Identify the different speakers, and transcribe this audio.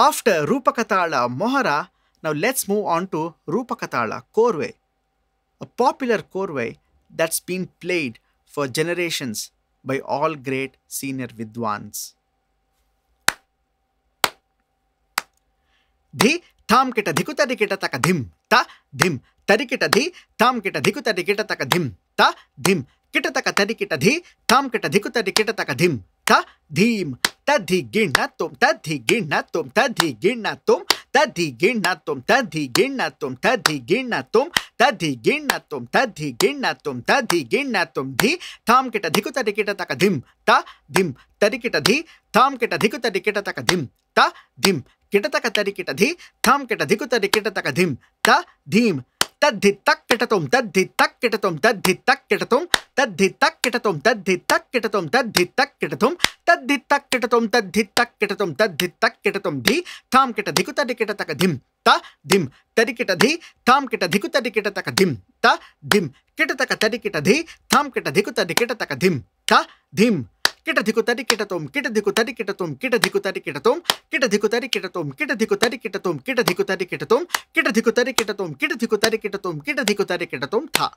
Speaker 1: After Rupakatala Mohara, now let's move on to Rupakatala Korve, a popular Korve that's been played for generations by all great senior Vidwans. Dhi tham kita dhikuta dikita taka dhim ta dhim tarikita dhi tham kita dhikuta dikita taka dhim ta dhim kita taka tarikita dhi tham kita dhikuta dikita taka dhim ख धीम तधि गिणना तुम तधि गिणना तुम तधि गिणना तुम तधि गिणना तुम तधि गिणना तुम तधि गिणना तुम तधि गिणना तुम तधि गिणना तुम तधि गिणना तुम धी थाम किट धिकु तरिकिट तक धिम त धिम तरिकिट धी थाम किट धिकु तरिकिट तक धिम त धिम किट तक तरिकिट धी थाम किट धिकु तरिकिट तक धिम त धीम तद्धि तक किटतुम तद्धि तक किटतुम तद्धि तक किटतुम तद्धि तक किटतुम तद्धि तक किटतुम तद्धि तक किटतुम तद्धि तक किटतुम तद्धि तक किटतुम तद्धि तक किटतुम धि थाम किट धिकु तदि किट तक धिम त धिम तदि किट धि थाम किट धिकु तदि किट तक धिम त धिम किट तक तदि किट धि थाम किट धिकु तदि किट तक धिम त धिम किट धिकुतरि किट तुम किट धिकुतरि किट तुम किट धिकुतरि किट तुम किट धिकुतरि किट तुम किट धिकुतरि किट तुम किट धिकुतरि किट तुम किट धिकुतरि किट तुम किट धिकुतरि किट तुम किट धिकुतरि किट तुम था